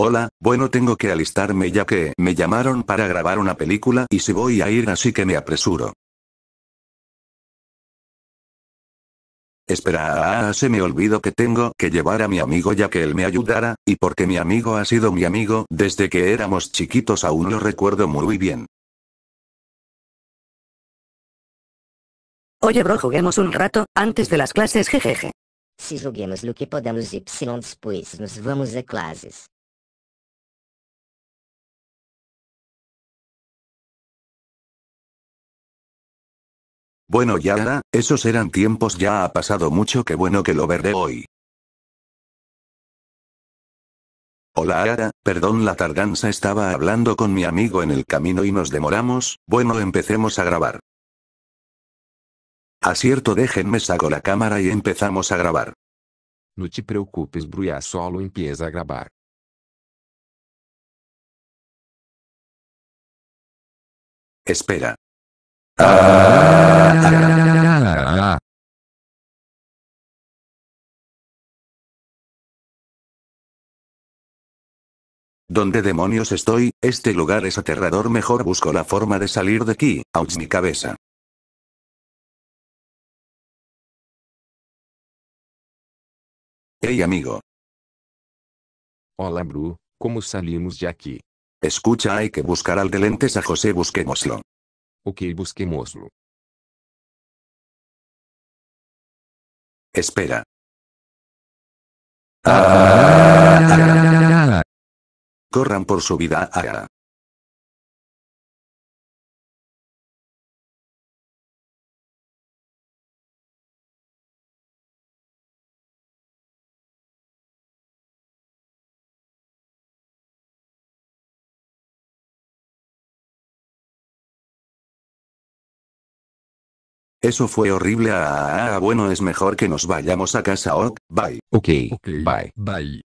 Hola, bueno tengo que alistarme ya que me llamaron para grabar una película y se voy a ir así que me apresuro. Espera, ah, ah, se me olvidó que tengo que llevar a mi amigo ya que él me ayudara, y porque mi amigo ha sido mi amigo desde que éramos chiquitos aún lo recuerdo muy bien. Oye bro, juguemos un rato, antes de las clases, jejeje. Si juguemos lo que podemos y después pues nos vamos de clases. Bueno Yara, esos eran tiempos ya ha pasado mucho que bueno que lo veré hoy. Hola Ara, perdón la tardanza estaba hablando con mi amigo en el camino y nos demoramos, bueno empecemos a grabar. Acierto déjenme saco la cámara y empezamos a grabar. No te preocupes Bruya solo empieza a grabar. Espera. Ah. ¿Dónde demonios estoy? Este lugar es aterrador. Mejor busco la forma de salir de aquí. Ouch mi cabeza. Hey amigo. Hola Bru, ¿cómo salimos de aquí? Escucha, hay que buscar al de lentes a José, busquémoslo. Ok, busquémoslo. Espera. Ah corran por su vida a Eso fue horrible. Ah, ah, ah, bueno, es mejor que nos vayamos a casa. Ok, bye. Ok, okay bye. Bye.